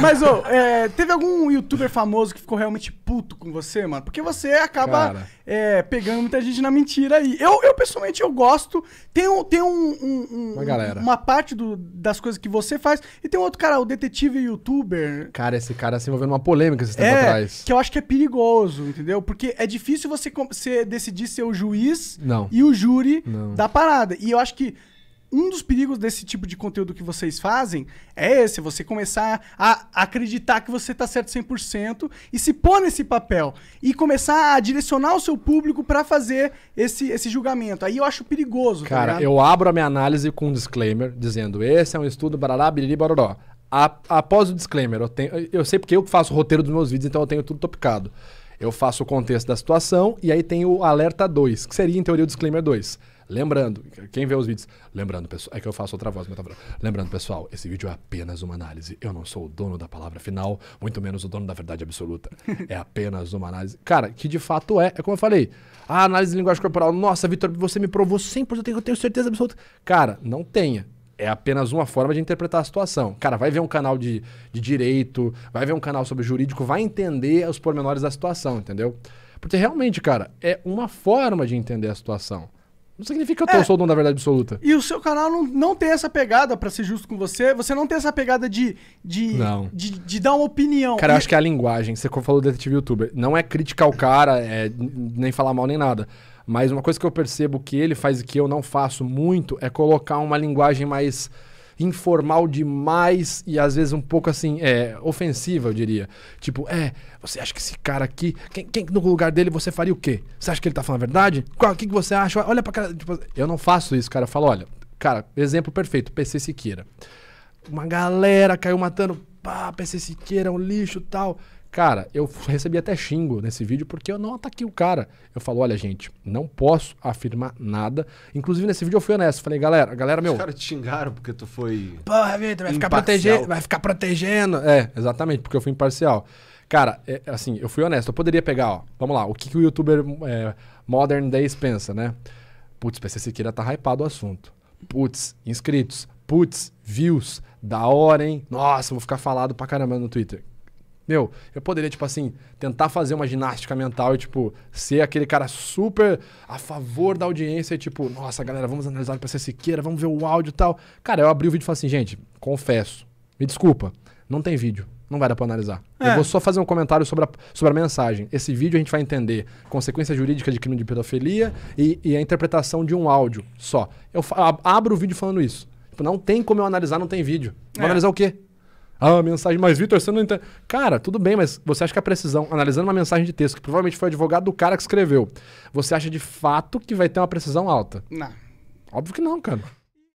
Mas, ô, é, teve algum youtuber famoso que ficou realmente puto com você, mano? Porque você acaba é, pegando muita gente na mentira aí. Eu, eu pessoalmente, eu gosto. Tem, um, tem um, um- um- Uma galera. uma parte do- das coisas que você faz. E tem outro cara, o detetive youtuber. Cara, esse cara se envolveu numa polêmica esses tempos É, atrás. que eu acho que é perigoso, entendeu? Porque é difícil você, você decidir ser o juiz Não. e o júri Não. da parada. E eu acho que um dos perigos desse tipo de conteúdo que vocês fazem é esse, você começar a acreditar que você está certo 100% e se pôr nesse papel e começar a direcionar o seu público para fazer esse, esse julgamento. Aí eu acho perigoso. Tá Cara, tá eu abro a minha análise com um disclaimer dizendo: esse é um estudo, barará, biriri, baroró. após o disclaimer, eu, tenho, eu sei porque eu faço o roteiro dos meus vídeos, então eu tenho tudo topicado. Eu faço o contexto da situação e aí tem o alerta 2, que seria, em teoria, o disclaimer 2 Lembrando, quem vê os vídeos, lembrando, pessoal, é que eu faço outra voz, mas tá Lembrando, pessoal, esse vídeo é apenas uma análise. Eu não sou o dono da palavra final, muito menos o dono da verdade absoluta. É apenas uma análise. Cara, que de fato é, é como eu falei. A análise de linguagem corporal, nossa, Vitor, você me provou 100%, eu tenho certeza absoluta. Cara, não tenha é apenas uma forma de interpretar a situação. Cara, vai ver um canal de, de direito, vai ver um canal sobre jurídico, vai entender os pormenores da situação, entendeu? Porque realmente, cara, é uma forma de entender a situação. Não significa que eu, é. sou o dono da verdade absoluta. E o seu canal não, não tem essa pegada, para ser justo com você. Você não tem essa pegada de. de não. De, de dar uma opinião. Cara, e... eu acho que é a linguagem. Você falou do detetive youtuber. Não é criticar o cara, é, nem falar mal, nem nada. Mas uma coisa que eu percebo que ele faz e que eu não faço muito é colocar uma linguagem mais informal demais e às vezes um pouco assim, é, ofensiva, eu diria. Tipo, é, você acha que esse cara aqui, quem, quem no lugar dele você faria o quê? Você acha que ele tá falando a verdade? O que, que você acha? Olha pra cara. Tipo, eu não faço isso, cara. falo, olha, cara, exemplo perfeito, PC Siqueira. Uma galera caiu matando, pá, PC Siqueira, um lixo tal. Cara, eu recebi até xingo nesse vídeo porque eu não ataquei o cara. Eu falo, olha, gente, não posso afirmar nada. Inclusive, nesse vídeo eu fui honesto. Falei, galera, galera, meu. Os caras te xingaram porque tu foi. Porra, Vitor, vai ficar, protegendo, vai ficar protegendo. É, exatamente, porque eu fui imparcial. Cara, é, assim, eu fui honesto. Eu poderia pegar, ó. Vamos lá, o que, que o youtuber é, Modern Days pensa, né? Putz, PC Siqueira tá hypado o assunto. Putz, inscritos. Putz, views. Da hora, hein? Nossa, vou ficar falado pra caramba no Twitter. Meu, eu poderia, tipo assim, tentar fazer uma ginástica mental e, tipo, ser aquele cara super a favor da audiência e, tipo, nossa, galera, vamos analisar para ser Siqueira, vamos ver o áudio e tal. Cara, eu abri o vídeo e falei assim, gente, confesso, me desculpa, não tem vídeo. Não vai dar pra analisar. É. Eu vou só fazer um comentário sobre a, sobre a mensagem. Esse vídeo a gente vai entender consequência jurídica de crime de pedofilia e, e a interpretação de um áudio só. Eu abro o vídeo falando isso. Tipo, não tem como eu analisar, não tem vídeo. Vou é. analisar o quê? Ah, mensagem, mas Vitor, você não entende. Cara, tudo bem, mas você acha que a precisão, analisando uma mensagem de texto, que provavelmente foi o advogado do cara que escreveu, você acha de fato que vai ter uma precisão alta? Não. Óbvio que não, cara.